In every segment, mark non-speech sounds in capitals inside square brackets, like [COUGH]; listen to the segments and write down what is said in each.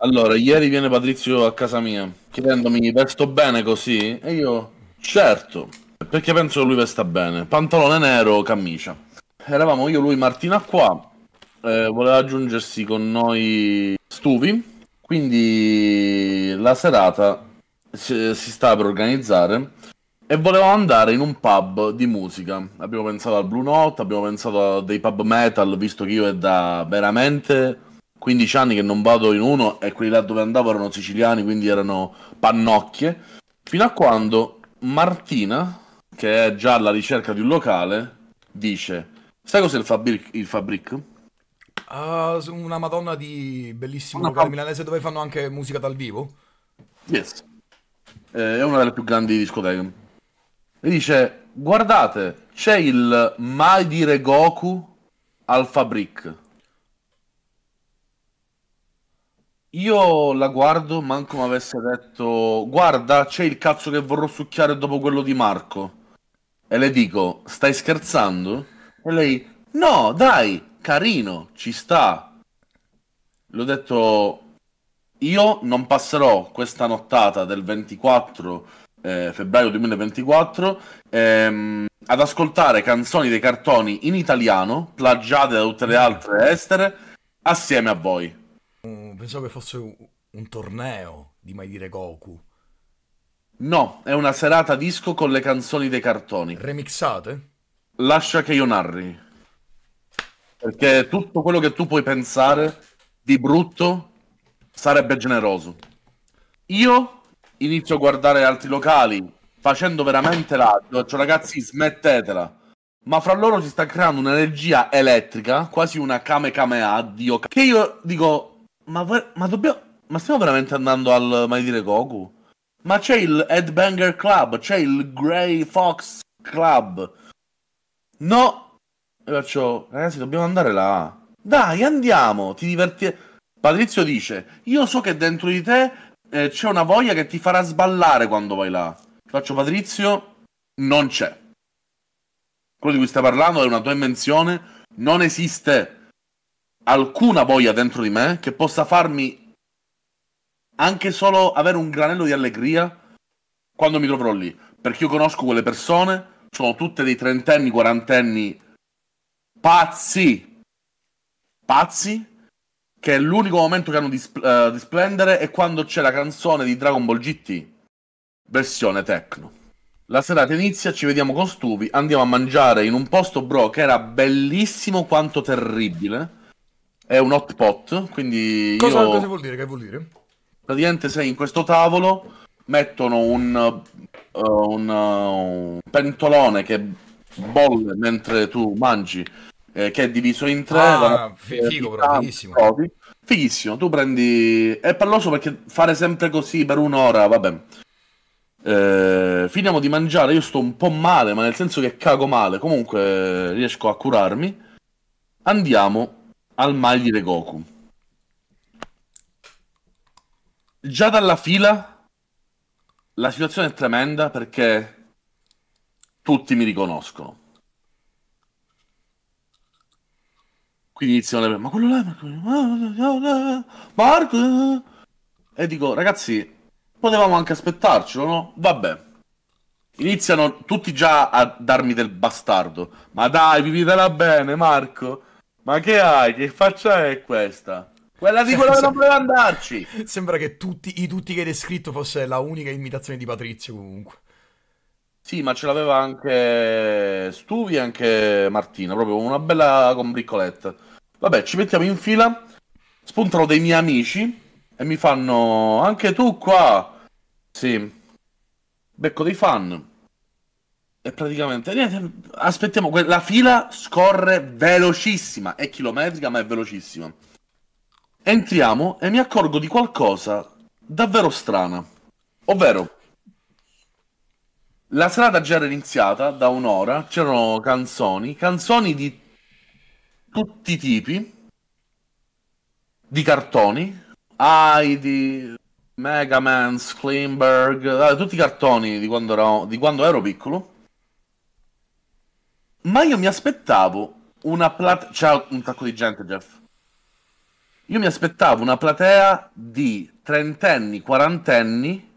Allora, ieri viene Patrizio a casa mia chiedendomi vesto bene così e io certo, perché penso che lui vesta bene. Pantalone nero, camicia. Eravamo io, lui, Martina qua. Eh, voleva aggiungersi con noi Stuvi. Quindi la serata si, si sta per organizzare e volevamo andare in un pub di musica. Abbiamo pensato al Blue Note, abbiamo pensato a dei pub metal, visto che io è da veramente 15 anni che non vado in uno e quelli là dove andavo erano siciliani, quindi erano pannocchie, fino a quando Martina, che è già alla ricerca di un locale, dice, sai cos'è il, fabric? Il fabric? Uh, una madonna di bellissimo una locale milanese dove fanno anche musica dal vivo? Yes. Eh, è una delle più grandi discoteche. E dice, guardate, c'è il mai dire Goku al fabric Io la guardo, manco mi avesse detto, guarda, c'è il cazzo che vorrò succhiare dopo quello di Marco. E le dico, stai scherzando? E lei, no, dai, carino, ci sta. Le ho detto, io non passerò questa nottata del 24 eh, febbraio 2024 ehm, ad ascoltare canzoni dei cartoni in italiano, plagiate da tutte le altre estere, assieme a voi pensavo che fosse un, torneo di Mai Dire Goku. No, è una serata disco con le canzoni dei cartoni. Remixate? Lascia che io narri. Perché tutto quello che tu puoi pensare di brutto sarebbe generoso. Io inizio a guardare altri locali facendo veramente l'alto. Cioè, ragazzi, smettetela. Ma fra loro si sta creando un'energia elettrica, quasi una kamekamea, Dio. Che io dico, ma, ma dobbiamo. Ma stiamo veramente andando al maledire Goku? Ma c'è il Headbanger Club, c'è il Grey Fox Club. No! E faccio, ragazzi, dobbiamo andare là. Dai, andiamo, ti diverti. Patrizio dice, io so che dentro di te eh, c'è una voglia che ti farà sballare quando vai là. Ti faccio, Patrizio, non c'è. Quello di cui stai parlando è una tua invenzione, non esiste alcuna voglia dentro di me che possa farmi anche solo avere un granello di allegria quando mi troverò lì. Perché io conosco quelle persone, sono tutte dei trentenni, quarantenni pazzi, pazzi, che l'unico momento che hanno di, uh, di splendere è quando c'è la canzone di Dragon Ball GT, versione techno. La serata inizia, ci vediamo con Stuvi, andiamo a mangiare in un posto, bro, che era bellissimo quanto terribile è un hot pot, quindi cosa, io... cosa vuol dire? Che vuol dire? Praticamente sei in questo tavolo, mettono un, uh, un, uh, un pentolone che bolle mentre tu mangi, eh, che è diviso in tre. Ah, figo, però, fighissimo. Provi. Fighissimo, tu prendi... È palloso perché fare sempre così per un'ora, vabbè. Eh, finiamo di mangiare, io sto un po' male, ma nel senso che cago male, comunque riesco a curarmi. Andiamo al Magli de Goku. Già dalla fila la situazione è tremenda perché tutti mi riconoscono. Quindi iniziano le... Ma quello là... Ma... Marco... Eh? E dico, ragazzi, potevamo anche aspettarcelo, no? Vabbè. Iniziano tutti già a darmi del bastardo. Ma dai, vivitela bene, Marco. Ma che hai? Che faccia è questa? Quella di quella che non voleva andarci! [LAUGHS] Sembra che tutti, i tutti che hai descritto fosse la unica imitazione di Patrizio comunque. Sì, ma ce l'aveva anche Stuvi e anche Martina, proprio una bella combriccoletta. Vabbè, ci mettiamo in fila, spuntano dei miei amici e mi fanno anche tu qua. Sì, becco dei fan. E praticamente, niente, aspettiamo, la fila scorre velocissima, è chilometrica ma è velocissima. Entriamo e mi accorgo di qualcosa davvero strana, ovvero la serata già era iniziata da un'ora, c'erano canzoni, canzoni di tutti i tipi, di cartoni, Heidi, Mega Man, Slimberg, eh, tutti i cartoni di quando ero, di quando ero piccolo. Ma io mi aspettavo una platea. Ciao, un sacco di gente, Jeff. Io mi aspettavo una platea di trentenni, quarantenni,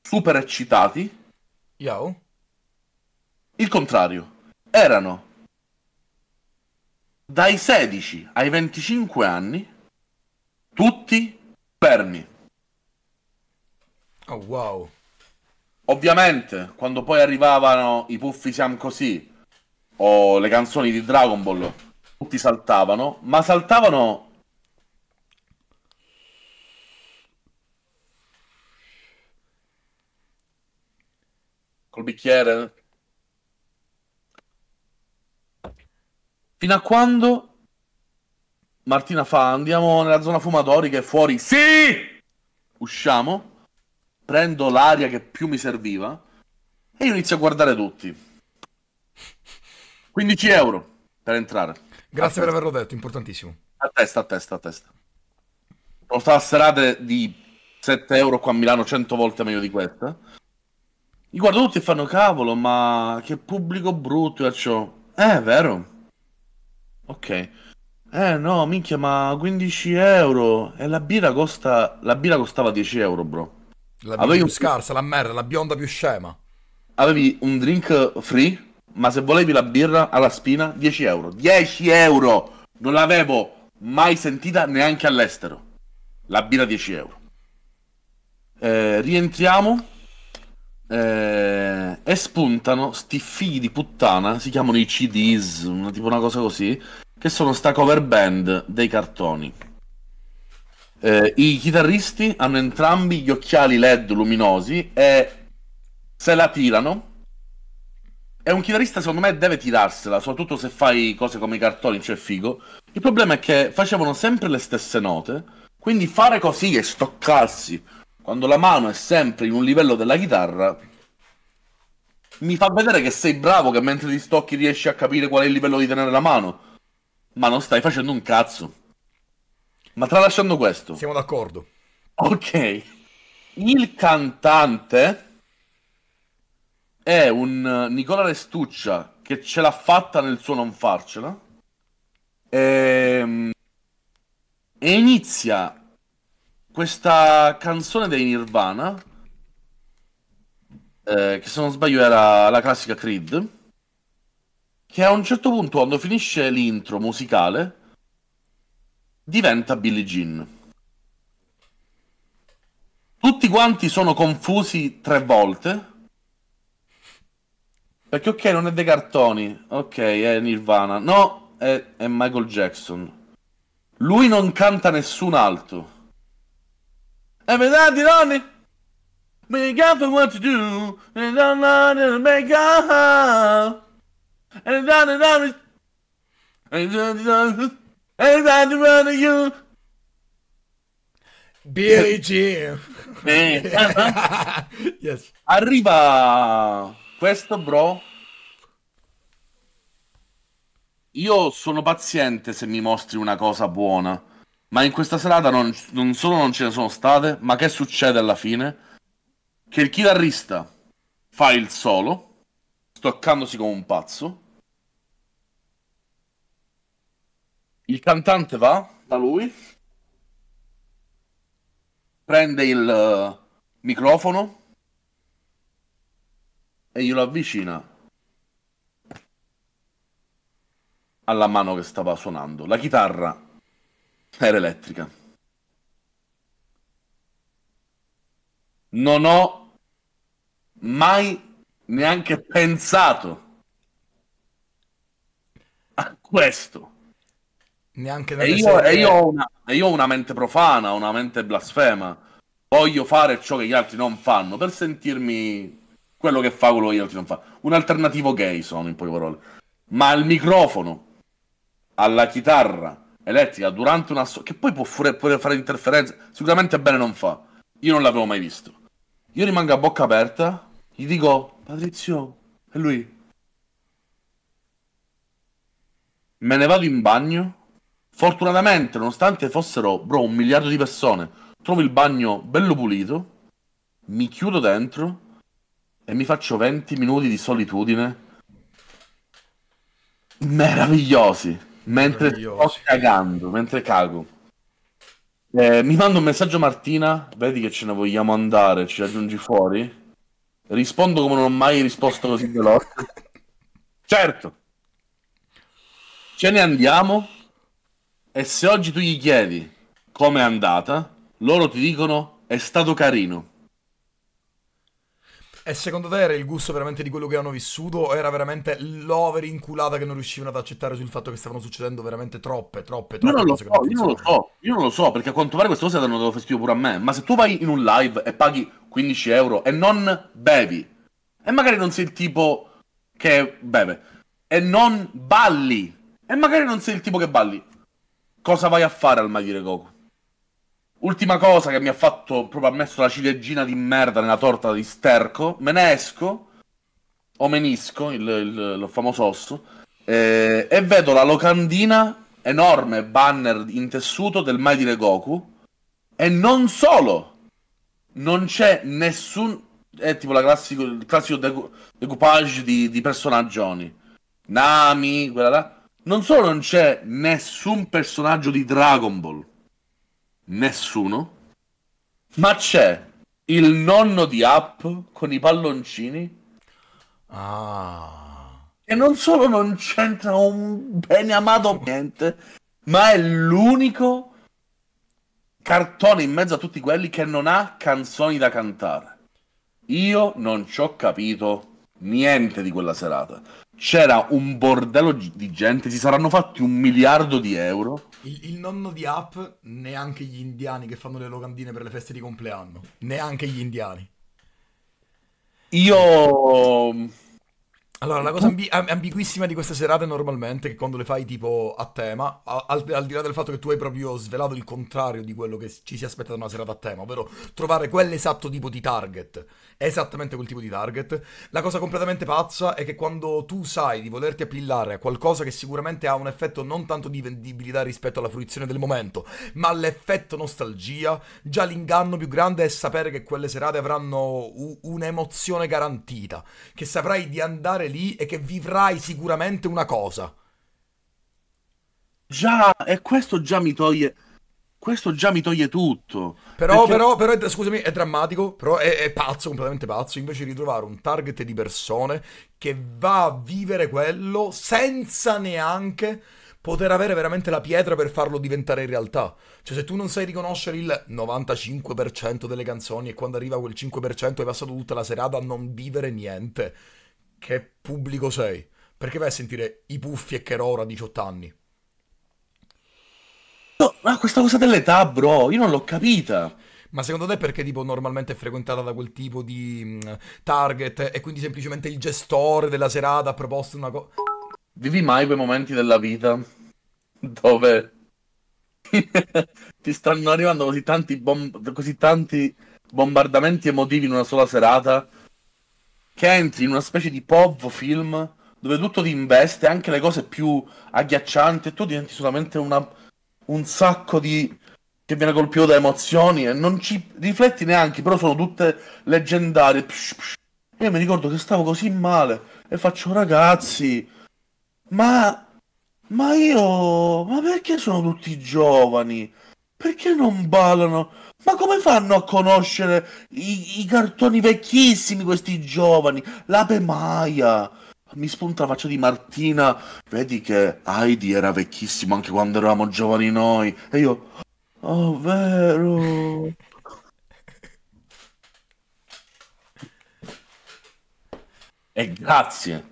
super eccitati. Yo. Il contrario. Erano dai 16 ai 25 anni, tutti fermi. Oh wow. Ovviamente, quando poi arrivavano i puffi siamo così, o le canzoni di Dragon Ball, tutti saltavano, ma saltavano... Col bicchiere? Fino a quando Martina fa andiamo nella zona fumatori che è fuori. Sì! Usciamo, prendo l'aria che più mi serviva e io inizio a guardare tutti. 15 euro per entrare. Grazie a per testa. averlo detto, importantissimo. A testa, a testa, a testa. Costa serata di 7 euro qua a Milano, 100 volte meglio di questa. Mi guardo tutti e fanno cavolo, ma che pubblico brutto e ciò. Eh, è vero. Ok. Eh no, minchia, ma 15 euro. E la birra costa. La birra costava 10 euro, bro. La birra Avevi più un... scarsa, la merda, la bionda più scema. Avevi un drink free ma se volevi la birra alla spina, 10 euro. 10 euro! Non l'avevo mai sentita neanche all'estero. La birra 10 euro. Eh, rientriamo. Eh, e spuntano sti figli di puttana, si chiamano i CDs, una, tipo una cosa così, che sono sta cover band dei cartoni. Eh, I chitarristi hanno entrambi gli occhiali LED luminosi e se la tirano è un chitarrista, secondo me, deve tirarsela, soprattutto se fai cose come i cartoni, cioè figo. Il problema è che facevano sempre le stesse note, quindi fare così e stoccarsi quando la mano è sempre in un livello della chitarra mi fa vedere che sei bravo, che mentre ti stocchi riesci a capire qual è il livello di tenere la mano, ma non stai facendo un cazzo. Ma tralasciando questo, siamo d'accordo. Ok. Il cantante è un eh, Nicola Restuccia che ce l'ha fatta nel suo non farcela e, ehm, e inizia questa canzone dei Nirvana eh, che se non sbaglio era la classica Creed che a un certo punto quando finisce l'intro musicale diventa Billie Jean tutti quanti sono confusi tre volte perché ok, non è dei Cartoni, ok, è Nirvana, no, è, è Michael Jackson. Lui non canta nessun altro. E vedete, Ronnie? Make up for what to do, and don't know make up. And down and down, and down and down, and you. Billy eh. Jim. Eh. [LAUGHS] yes. Arriva questo bro io sono paziente se mi mostri una cosa buona ma in questa serata non, non solo non ce ne sono state ma che succede alla fine che il chitarrista fa il solo stoccandosi come un pazzo il cantante va da lui prende il eh, microfono e glielo avvicina alla mano che stava suonando. La chitarra era elettrica. Non ho mai neanche pensato a questo. Neanche e io, e, io ho una, e io ho una mente profana, una mente blasfema. Voglio fare ciò che gli altri non fanno per sentirmi quello che fa quello che gli altri non fa. Un alternativo gay sono, in poche parole. Ma al microfono, alla chitarra elettrica, durante una... So- che poi può, fure- può fare interferenze, sicuramente bene non fa. Io non l'avevo mai visto. Io rimango a bocca aperta, gli dico, Patrizio, e lui... Me ne vado in bagno. Fortunatamente, nonostante fossero, bro, un miliardo di persone, trovo il bagno bello pulito, mi chiudo dentro e mi faccio 20 minuti di solitudine meravigliosi mentre sto cagando, mentre cago. Eh, mi manda un messaggio Martina, vedi che ce ne vogliamo andare, ci raggiungi fuori? Rispondo come non ho mai risposto così veloce. [LAUGHS] certo. Ce ne andiamo e se oggi tu gli chiedi com'è andata, loro ti dicono è stato carino. E secondo te era il gusto veramente di quello che hanno vissuto o era veramente l'over inculata che non riuscivano ad accettare sul fatto che stavano succedendo veramente troppe, troppe, troppe io cose? So, io non lo so, io non lo so, perché a quanto pare queste cose hanno dato festivo pure a me, ma se tu vai in un live e paghi 15 euro e non bevi, e magari non sei il tipo che beve, e non balli, e magari non sei il tipo che balli, cosa vai a fare al Maghi Goku? Ultima cosa che mi ha fatto proprio ha messo la ciliegina di merda nella torta di sterco. Me ne esco, o menisco, il, il, il famoso osso, eh, e vedo la locandina enorme, banner in tessuto del Mai Dire Goku. E non solo, non c'è nessun. È tipo classico, il classico decoupage di, di personaggioni. Nami, quella là. Non solo non c'è nessun personaggio di Dragon Ball nessuno, ma c'è il nonno di App con i palloncini. Ah. E non solo non c'entra un bene amato niente, ma è l'unico cartone in mezzo a tutti quelli che non ha canzoni da cantare. Io non ci ho capito niente di quella serata c'era un bordello di gente, si saranno fatti un miliardo di euro. Il, il nonno di App, neanche gli indiani che fanno le locandine per le feste di compleanno, neanche gli indiani. Io... Allora, la cosa ambi- ambiguissima di queste serate normalmente che quando le fai tipo a tema, al, al, di là del fatto che tu hai proprio svelato il contrario di quello che ci si aspetta da una serata a tema, ovvero trovare quell'esatto tipo di target esattamente quel tipo di target. La cosa completamente pazza è che quando tu sai di volerti appillare a qualcosa che sicuramente ha un effetto non tanto di vendibilità rispetto alla fruizione del momento, ma l'effetto nostalgia, già l'inganno più grande è sapere che quelle serate avranno u- un'emozione garantita, che saprai di andare lì e che vivrai sicuramente una cosa. Già, e questo già mi toglie questo già mi toglie tutto. Però, perché... però, però, scusami, è drammatico, però è, è, pazzo, completamente pazzo, invece ritrovare un target di persone che va a vivere quello senza neanche poter avere veramente la pietra per farlo diventare realtà. Cioè, se tu non sai riconoscere il 95% delle canzoni e quando arriva quel 5% hai passato tutta la serata a non vivere niente, che pubblico sei? Perché vai a sentire i puffi e che ora a 18 anni? No, ma questa cosa dell'età, bro, io non l'ho capita. Ma secondo te perché tipo normalmente è frequentata da quel tipo di mh, mm, target e quindi semplicemente il gestore della serata ha proposto una cosa... Vivi mai quei momenti della vita dove [LAUGHS] ti stanno arrivando così tanti, bom- così tanti bombardamenti emotivi in una sola serata che entri in una specie di POV film dove tutto ti investe, anche le cose più agghiaccianti, e tu diventi solamente una un sacco di che viene colpito da emozioni e non ci rifletti neanche, però sono tutte leggendarie. Psh, psh. Io mi ricordo che stavo così male e faccio ragazzi, ma, ma io, ma perché sono tutti giovani? Perché non ballano? Ma come fanno a conoscere i, i cartoni vecchissimi questi giovani? L'ape Maia, mi spunta la faccia di Martina, vedi che Heidi era vecchissimo anche quando eravamo giovani noi, e io, oh vero... e grazie,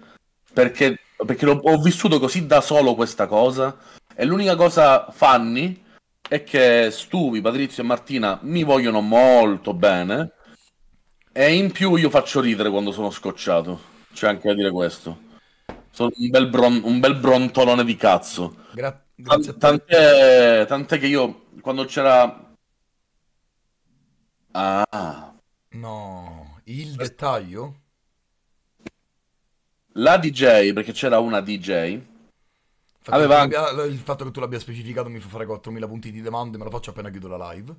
perché, perché ho vissuto così da solo questa cosa, e l'unica cosa fanni è che Stuvi, Patrizio e Martina mi vogliono molto bene, e in più io faccio ridere quando sono scocciato. C'è anche da dire questo. Sono un bel, bron- un bel brontolone di cazzo. Gra- grazie tant'è, tant'è che io quando c'era... Ah. No, il dettaglio? La DJ, perché c'era una DJ. Aveva... Abbia, il fatto che tu l'abbia specificato mi fa fare 4.000 punti di domande, me lo faccio appena chiudo la live.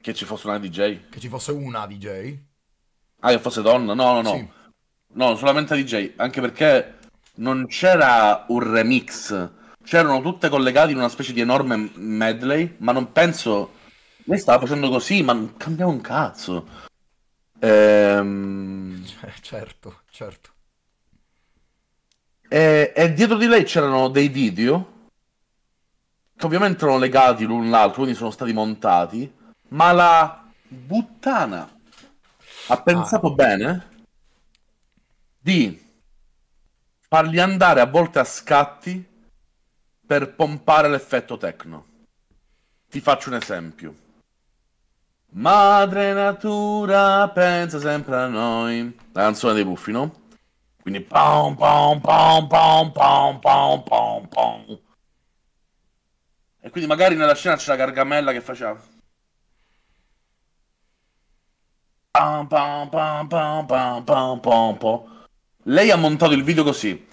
Che ci fosse una DJ? Che ci fosse una DJ? Ah, che fosse donna? No, no, no. Sì. No, solamente DJ, anche perché non c'era un remix. C'erano tutte collegate in una specie di enorme medley, ma non penso... Lei stava facendo così, ma non cambia un cazzo. Ehm... Eh, certo, certo. E, e, dietro di lei c'erano dei video che ovviamente erano legati l'un l'altro, quindi sono stati montati, ma la buttana ha ah. pensato ah. bene di farli andare a volte a scatti per pompare l'effetto tecno. Ti faccio un esempio. Madre natura pensa sempre a noi. La canzone dei buffi, no? Quindi pom pom pom pom pom pom pom pom. E quindi magari nella scena c'è la gargamella che faceva. Pam pam pam pam pam pam pam pam. Lei ha montato il video così.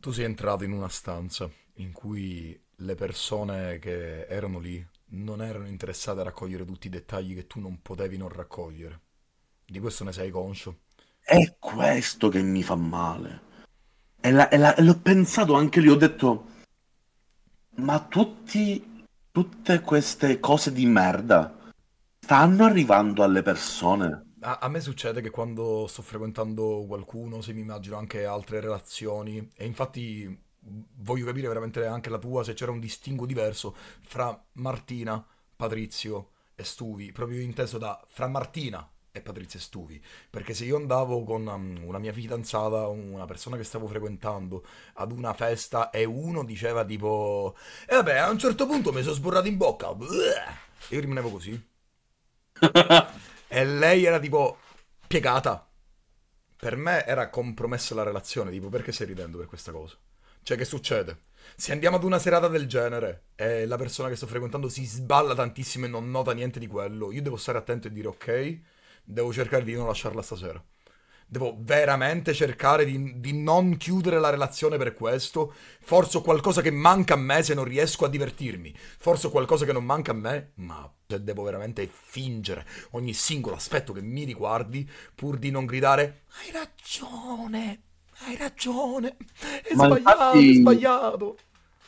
Tu sei entrato in una stanza in cui le persone che erano lì non erano interessate a raccogliere tutti i dettagli che tu non potevi non raccogliere. Di questo ne sei conscio. È questo che mi fa male. E, la, e, la, e l'ho pensato anche lì, ho detto, ma tutti, tutte queste cose di merda stanno arrivando alle persone. A, a, me succede che quando sto frequentando qualcuno, se mi immagino anche altre relazioni, e infatti voglio capire veramente anche la tua, se c'era un distinguo diverso fra Martina, Patrizio e Stuvi, proprio inteso da fra Martina, e Patrizia Stuvi, perché se io andavo con um, una mia fidanzata, una persona che stavo frequentando, ad una festa e uno diceva tipo, e vabbè, a un certo punto mi sono sborrato in bocca, e io rimanevo così. e lei era tipo piegata. Per me era compromessa la relazione, tipo perché stai ridendo per questa cosa? Cioè che succede? Se andiamo ad una serata del genere e la persona che sto frequentando si sballa tantissimo e non nota niente di quello, io devo stare attento e dire ok, devo cercare di non lasciarla stasera. Devo veramente cercare di, di, non chiudere la relazione per questo. Forzo qualcosa che manca a me se non riesco a divertirmi. Forzo qualcosa che non manca a me, ma se devo veramente fingere ogni singolo aspetto che mi riguardi pur di non gridare hai ragione, hai ragione, è ma sbagliato, infatti, è sbagliato.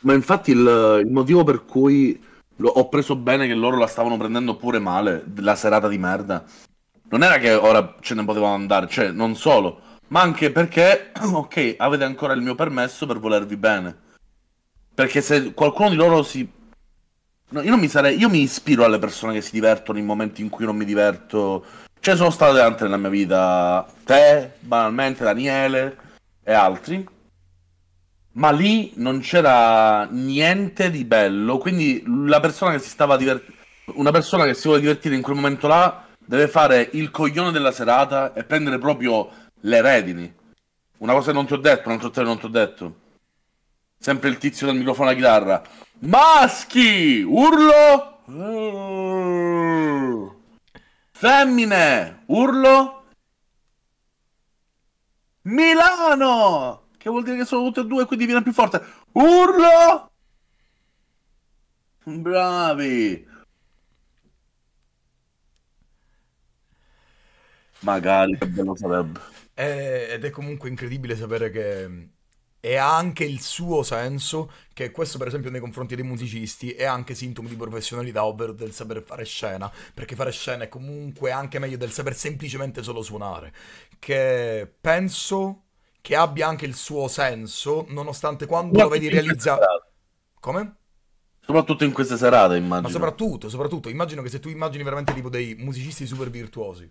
Ma infatti il, il motivo per cui ho preso bene che loro la stavano prendendo pure male la serata di merda non era che ora ce ne potevamo andare, cioè non solo, ma anche perché, [CLEARS THROAT] ok, avete ancora il mio permesso per volervi bene. Perché se qualcuno di loro si... No, io, non mi sarei... io mi ispiro alle persone che si divertono in momenti in cui non mi diverto. Ce cioè, ne sono state altre nella mia vita, te, banalmente, Daniele e altri. Ma lì non c'era niente di bello, quindi la persona che si stava divertendo... Una persona che si vuole divertire in quel momento là deve fare il coglione della serata e prendere proprio le redini. Una cosa che non ti ho detto, non ti te detto, non ti ho detto. Sempre il tizio del microfono a chitarra. Maschi! Urlo! Femmine! Urlo! Milano! Che vuol dire che sono tutte e due, quindi viene più forte. Urlo! Bravi! Magari, che bello sarebbe. È, ed è comunque incredibile sapere che... E ha anche il suo senso, che questo per esempio nei confronti dei musicisti è anche sintomo di professionalità, ovvero del saper fare scena, perché fare scena è comunque anche meglio del saper semplicemente solo suonare, che penso che abbia anche il suo senso, nonostante quando lo vedi realizzato... Come? Soprattutto in queste serate, immagino. Ma soprattutto, soprattutto, immagino che se tu immagini veramente tipo dei musicisti super virtuosi,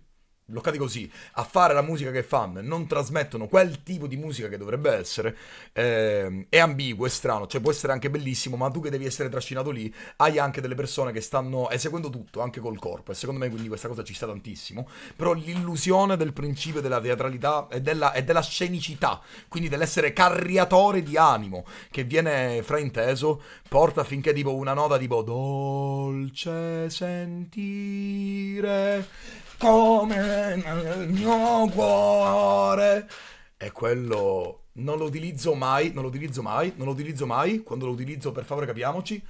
bloccati così a fare la musica che fanno e non trasmettono quel tipo di musica che dovrebbe essere, eh, è ambiguo, è strano, cioè può essere anche bellissimo, ma tu che devi essere trascinato lì, hai anche delle persone che stanno eseguendo tutto, anche col corpo, e secondo me quindi questa cosa ci sta tantissimo, però l'illusione del principio della teatralità e della, e della scenicità, quindi dell'essere carriatore di animo, che viene frainteso, porta finché tipo una nota tipo dolce sentire come nel mio cuore. E quello non lo utilizzo mai, non lo utilizzo mai, non lo utilizzo mai. Quando lo utilizzo, per favore, capiamoci.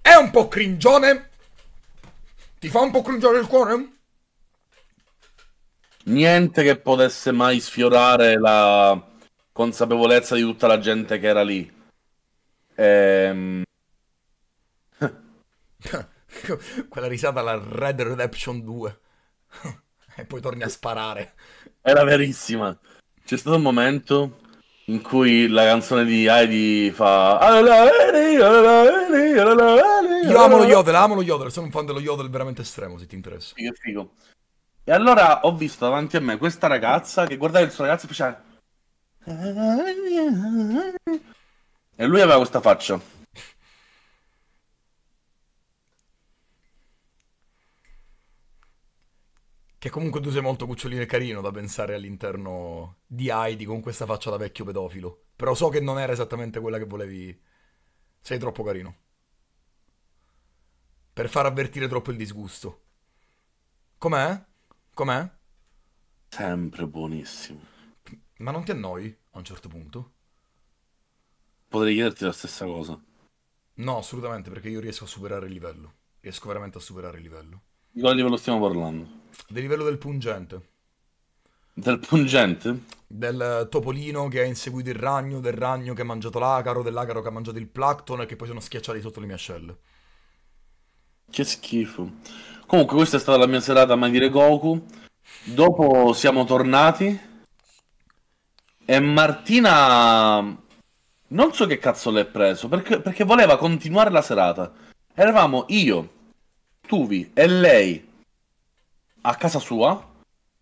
È un po' cringione. Ti fa un po' cringiare il cuore? Niente che potesse mai sfiorare la consapevolezza di tutta la gente che era lì. Ehm... [LAUGHS] Quella risata alla Red Redemption 2. [LAUGHS] e poi torni a sparare. Era verissima. C'è stato un momento in cui la canzone di Heidi fa Io amo lo Yodel, amo lo Yodel, sono un fan dello Yodel veramente estremo se ti interessa. Figo, figo. E allora ho visto davanti a me questa ragazza che guardava il suo ragazzo e faceva E lui aveva questa faccia. Che comunque tu sei molto cucciolino e carino da pensare all'interno di Heidi con questa faccia da vecchio pedofilo. Però so che non era esattamente quella che volevi. Sei troppo carino. Per far avvertire troppo il disgusto. Com'è? Com'è? Sempre buonissimo. Ma non ti annoi a un certo punto? Potrei chiederti la stessa cosa. No, assolutamente, perché io riesco a superare il livello. Riesco veramente a superare il livello. Di quale livello stiamo parlando? Del livello del pungente. Del pungente? Del topolino che ha inseguito il ragno, del ragno che ha mangiato l'acaro, dell'acaro che ha mangiato il plankton e che poi sono schiacciati sotto le mie ascelle. Che schifo. Comunque questa è stata la mia serata a mai dire Goku. Dopo siamo tornati. E Martina... Non so che cazzo l'è preso, perché, perché voleva continuare la serata. Eravamo io, Tuvi e lei a casa sua,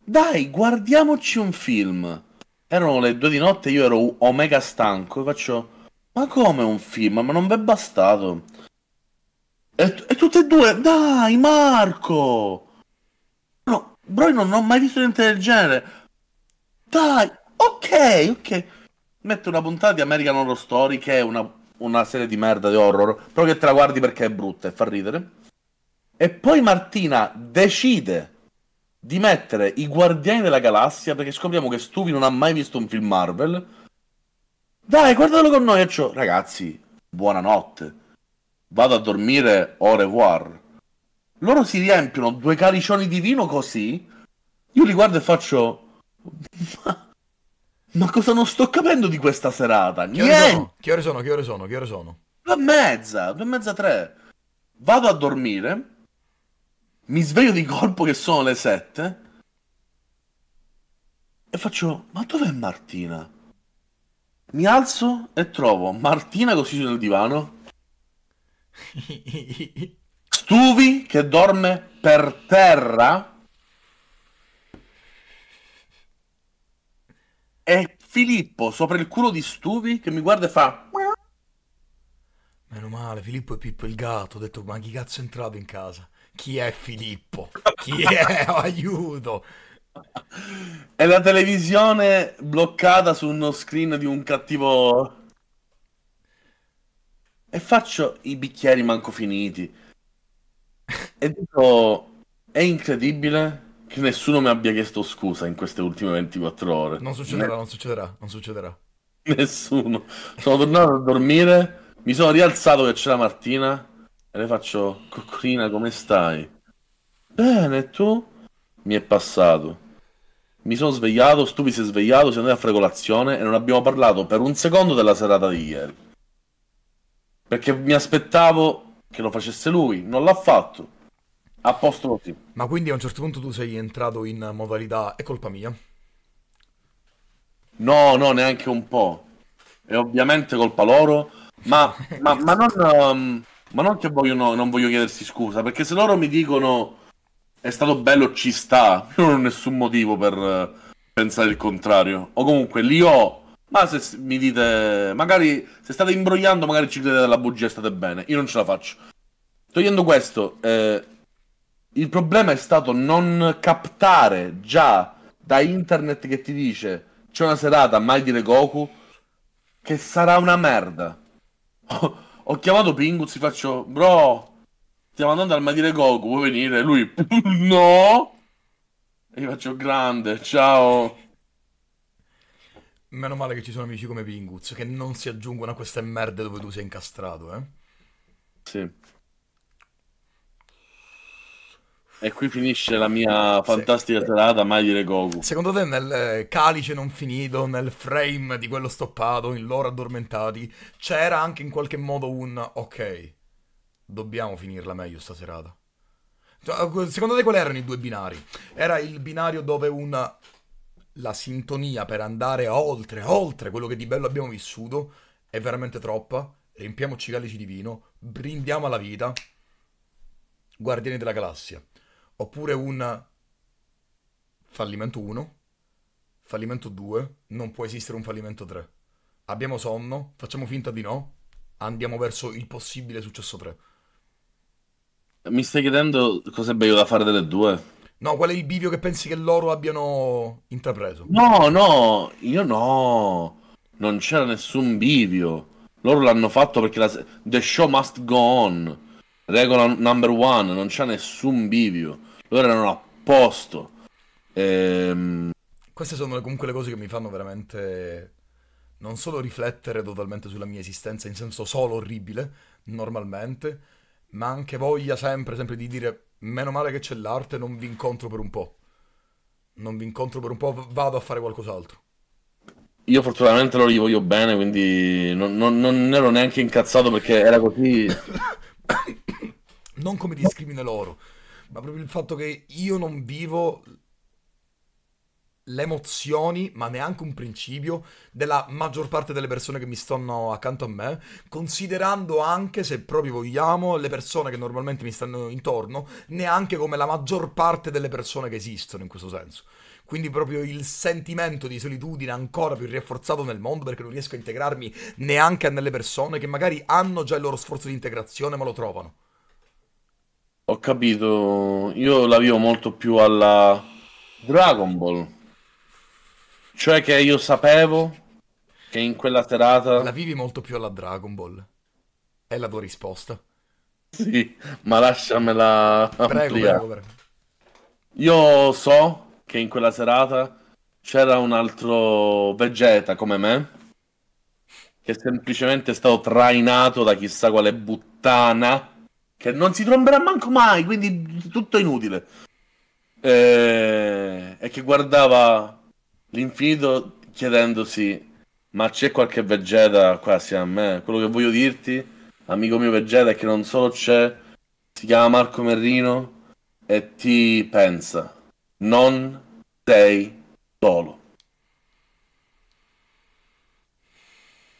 dai, guardiamoci un film. Erano le due di notte, io ero omega stanco e faccio, ma come un film? Ma non v'è bastato. E, e tutte e due, dai Marco! No, bro, non ho mai visto niente del genere. Dai, ok, ok. Metto una puntata di American Horror Story che è una, una serie di merda di horror, però che te la guardi perché è brutta e fa ridere. E poi Martina decide di mettere i Guardiani della Galassia perché scopriamo che Stuvi non ha mai visto un film Marvel. Dai, guardatelo con noi, ciò. Ragazzi, buonanotte. Vado a dormire, au revoir. Loro si riempiono due caricioni di vino così. Io li guardo e faccio... Ma... Ma cosa non sto capendo di questa serata? Che Niente! Ore che ore sono? Che ore sono? Che ore sono? Due e mezza, due e mezza tre. Vado a dormire mi sveglio di colpo che sono le 7 e faccio, ma dov'è Martina? Mi alzo e trovo Martina così sul divano. Stuvi che dorme per terra. E Filippo sopra il culo di Stuvi che mi guarda e fa... Meno male, Filippo e Pippo il gatto. Ho detto, ma chi cazzo è entrato in casa? chi è Filippo? Chi è? [LAUGHS] Aiuto! È la televisione bloccata su uno screen di un cattivo... E faccio i bicchieri manco finiti. E dico, è incredibile che nessuno mi abbia chiesto scusa in queste ultime 24 ore. Non succederà, ne... non succederà, non succederà. Nessuno. Sono tornato a dormire, mi sono rialzato che c'era Martina le faccio, coccolina come stai? Bene, tu? Mi è passato. Mi sono svegliato, Stupi si è svegliato, siamo andati a fare colazione e non abbiamo parlato per un secondo della serata di ieri. Perché mi aspettavo che lo facesse lui, non l'ha fatto. A posto così. Ma quindi a un certo punto tu sei entrato in modalità è colpa mia? No, no, neanche un po'. È ovviamente colpa loro, ma, ma, ma non... Um ma non, vogliono, non voglio chiedersi scusa, perché se loro mi dicono è stato bello, ci sta, [LAUGHS] io non ho nessun motivo per eh, pensare il contrario. O comunque li ho. Ma se mi dite, magari se state imbrogliando, magari ci credete della bugia e state bene. Io non ce la faccio. Togliendo questo, eh, il problema è stato non captare già da internet che ti dice c'è una serata mai dire Goku che sarà una merda. [LAUGHS] Ho chiamato Pingus, gli faccio, bro, stiamo andando al Madire Goku, vuoi venire? Lui, [LAUGHS] no! E gli faccio, grande, ciao! Meno male che ci sono amici come Pinguz che non si aggiungono a queste merde dove tu sei incastrato, eh? Sì. E qui finisce la mia fantastica sì. serata Maglie e Goku. Secondo te nel eh, calice non finito, nel frame di quello stoppato, in loro addormentati, c'era anche in qualche modo un ok, dobbiamo finirla meglio sta serata? Cioè, eh, secondo te quali erano i due binari? Era il binario dove un... la sintonia per andare oltre, oltre quello che di bello abbiamo vissuto è veramente troppa, riempiamoci calici di vino, brindiamo alla vita, guardiani della galassia oppure un fallimento 1, fallimento 2, non può esistere un fallimento 3. Abbiamo sonno, facciamo finta di no, andiamo verso il possibile successo 3. Mi stai chiedendo cosa è meglio da fare delle due? No, qual è il bivio che pensi che loro abbiano intrapreso? No, no, io no. Non c'era nessun bivio. Loro l'hanno fatto perché la... The show must go on. Regola number one, non c'è nessun bivio loro erano a posto. Ehm... Queste sono comunque le cose che mi fanno veramente non solo riflettere totalmente sulla mia esistenza in senso solo orribile, normalmente, ma anche voglia sempre, sempre di dire meno male che c'è l'arte, non vi incontro per un po'. Non vi incontro per un po', vado a fare qualcos'altro. Io fortunatamente loro gli voglio bene, quindi non, non, non ero neanche incazzato perché era così... [COUGHS] non come discrimine loro ma proprio il fatto che io non vivo le emozioni, ma neanche un principio, della maggior parte delle persone che mi stanno accanto a me, considerando anche, se proprio vogliamo, le persone che normalmente mi stanno intorno, neanche come la maggior parte delle persone che esistono in questo senso. Quindi proprio il sentimento di solitudine ancora più rafforzato nel mondo perché non riesco a integrarmi neanche nelle persone che magari hanno già il loro sforzo di integrazione ma lo trovano. Ho capito, io la vivo molto più alla Dragon Ball. Cioè che io sapevo che in quella serata... La vivi molto più alla Dragon Ball. È la tua risposta. Sì, ma lasciamela... Prego, prego, prego. Io so che in quella serata c'era un altro Vegeta come me, che semplicemente è stato trainato da chissà quale buttana che non si tromberà manco mai, quindi tutto inutile. E, eh, e che guardava l'infinito chiedendosi ma c'è qualche Vegeta qua assieme a me? Quello che voglio dirti, amico mio Vegeta, è che non solo c'è, si chiama Marco Merrino e ti pensa, non sei solo.